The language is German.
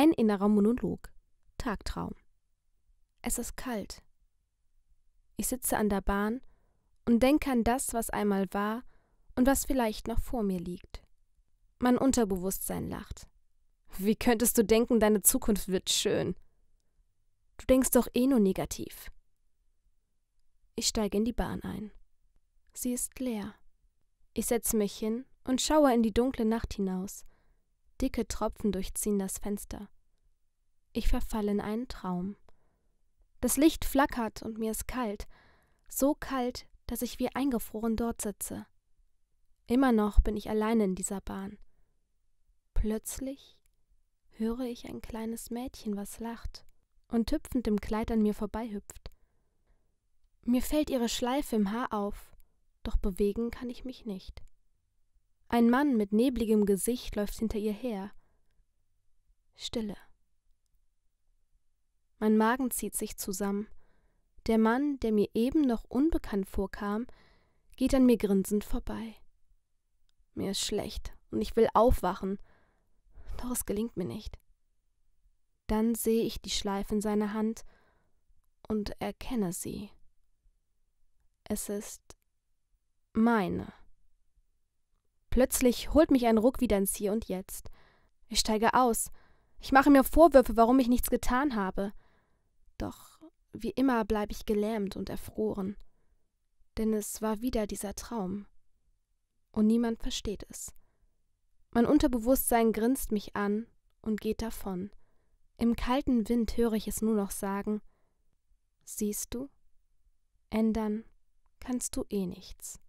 Ein innerer Monolog. Tagtraum. Es ist kalt. Ich sitze an der Bahn und denke an das, was einmal war und was vielleicht noch vor mir liegt. Mein Unterbewusstsein lacht. Wie könntest du denken, deine Zukunft wird schön? Du denkst doch eh nur negativ. Ich steige in die Bahn ein. Sie ist leer. Ich setze mich hin und schaue in die dunkle Nacht hinaus. Dicke Tropfen durchziehen das Fenster. Ich verfalle in einen Traum. Das Licht flackert und mir ist kalt, so kalt, dass ich wie eingefroren dort sitze. Immer noch bin ich allein in dieser Bahn. Plötzlich höre ich ein kleines Mädchen, was lacht und hüpfend im Kleid an mir vorbeihüpft. Mir fällt ihre Schleife im Haar auf, doch bewegen kann ich mich nicht. Ein Mann mit nebligem Gesicht läuft hinter ihr her. Stille. Mein Magen zieht sich zusammen. Der Mann, der mir eben noch unbekannt vorkam, geht an mir grinsend vorbei. Mir ist schlecht und ich will aufwachen, doch es gelingt mir nicht. Dann sehe ich die Schleife in seiner Hand und erkenne sie. Es ist meine. Plötzlich holt mich ein Ruck wieder ins Hier und Jetzt. Ich steige aus. Ich mache mir Vorwürfe, warum ich nichts getan habe. Doch wie immer bleibe ich gelähmt und erfroren. Denn es war wieder dieser Traum. Und niemand versteht es. Mein Unterbewusstsein grinst mich an und geht davon. Im kalten Wind höre ich es nur noch sagen Siehst du? Ändern kannst du eh nichts.